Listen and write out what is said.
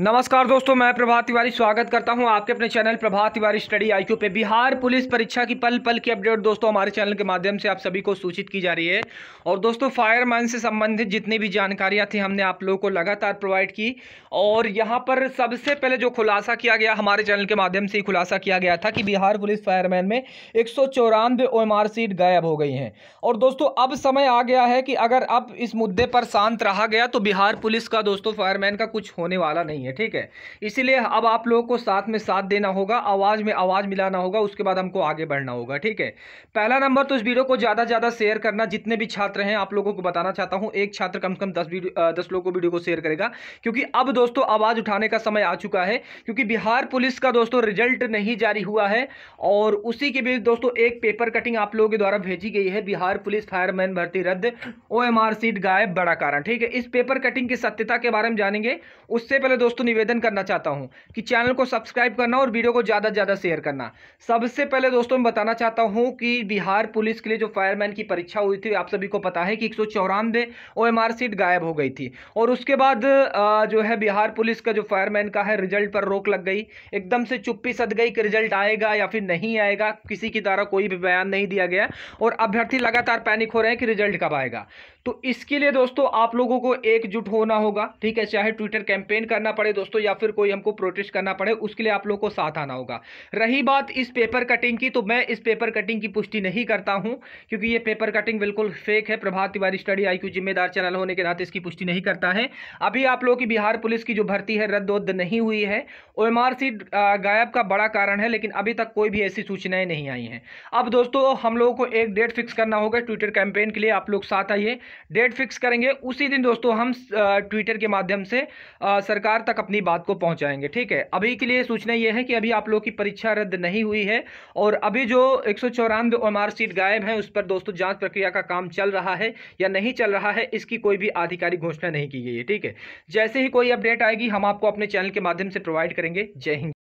नमस्कार दोस्तों मैं प्रभात तिवारी स्वागत करता हूं आपके अपने channel Prabhat Tiwari study IQ पे बिहार पुलिस परीक्षा की पल पल की अपडेट दोस्तों हमारे चैनल के माध्यम से आप सभी को सूचित की जा रही है और दोस्तों फायरमैन से संबंधित जितनी भी जानकारियां थी हमने आप लोगों को लगातार प्रोवाइड की और यहाँ पर सबसे पहले जो खुलासा किया गया हमारे चैनल के माध्यम से ही खुलासा किया गया था कि बिहार पुलिस फायरमैन में एक सौ सीट गायब हो गई हैं और दोस्तों अब समय आ गया है कि अगर अब इस मुद्दे पर शांत रहा गया तो बिहार पुलिस का दोस्तों फायरमैन का कुछ होने वाला नहीं है है ठीक है इसीलिए अब आप लोगों को साथ में साथ देना होगा आवाज़ में आवाज़ मिलाना होगा उसके बाद हमको आगे बढ़ना होगा ठीक है पहला नंबर तो इस वीडियो को ज़्यादा से ज़्यादा शेयर करना जितने भी छात्र हैं आप लोगों को बताना चाहता हूँ एक छात्र कम से कम दस वीडियो दस लोगों को वीडियो को शेयर करेगा क्योंकि अब दोस्तों आवाज़ उठाने का समय आ चुका है क्योंकि बिहार पुलिस का दोस्तों रिजल्ट नहीं जारी हुआ है और उसी के बीच दोस्तों एक पेपर कटिंग आप लोगों के द्वारा भेजी गई है बिहार पुलिस फायरमैन भर्ती रद्द ओ एम सीट गायब बड़ा कारण ठीक है इस पेपर कटिंग की सत्यता के बारे में जानेंगे उससे पहले दोस्तों दोस्तों निवेदन करना चाहता हूँ कि चैनल को सब्सक्राइब करना और वीडियो को ज़्यादा से ज़्यादा शेयर करना सबसे पहले दोस्तों मैं बताना चाहता हूँ कि बिहार पुलिस के लिए जो फायरमैन की परीक्षा हुई थी आप सभी को पता है कि एक सौ चौरानवे ओ एम आर सीट गायब हो गई थी और उसके बाद जो है बिहार पुलिस का जो फायरमैन का है रिजल्ट पर रोक लग गई एकदम से चुप्पी सद गई कि रिजल्ट आएगा या फिर नहीं आएगा किसी के द्वारा कोई भी बयान नहीं दिया गया और अभ्यर्थी लगातार पैनिक हो रहे हैं कि रिजल्ट कब आएगा तो इसके लिए दोस्तों आप लोगों को एकजुट होना होगा ठीक है चाहे ट्विटर कैंपेन करना पड़ेगा पड़े दोस्तों या फिर कोई हमको प्रोटेस्ट करना पड़े उसके लिए आप लोग को साथ आना होगा रही बात इस पेपर कटिंग की तो मैं इस पेपर कटिंग की पुष्टि नहीं करता हूं क्योंकि ये पेपर कटिंग बिल्कुल फेक है प्रभात तिवारी स्टडी आई जिम्मेदार चैनल होने के नाते इसकी पुष्टि नहीं करता है अभी आप लोगों की बिहार पुलिस की जो भर्ती है रद्द उद्द नहीं हुई है ओ गायब का बड़ा कारण है लेकिन अभी तक कोई भी ऐसी सूचनाएं नहीं आई हैं अब दोस्तों हम लोगों को एक डेट फिक्स करना होगा ट्विटर कैंपेन के लिए आप लोग साथ आइए डेट फिक्स करेंगे उसी दिन दोस्तों हम ट्विटर के माध्यम से सरकार तक तक अपनी बात को पहुंचाएंगे ठीक है अभी के लिए सूचना यह है कि अभी आप लोगों की परीक्षा रद्द नहीं हुई है और अभी जो एक सौ सीट गायब है उस पर दोस्तों जांच प्रक्रिया का काम चल रहा है या नहीं चल रहा है इसकी कोई भी आधिकारिक घोषणा नहीं की गई है ठीक है जैसे ही कोई अपडेट आएगी हम आपको अपने चैनल के माध्यम से प्रोवाइड करेंगे जय हिंद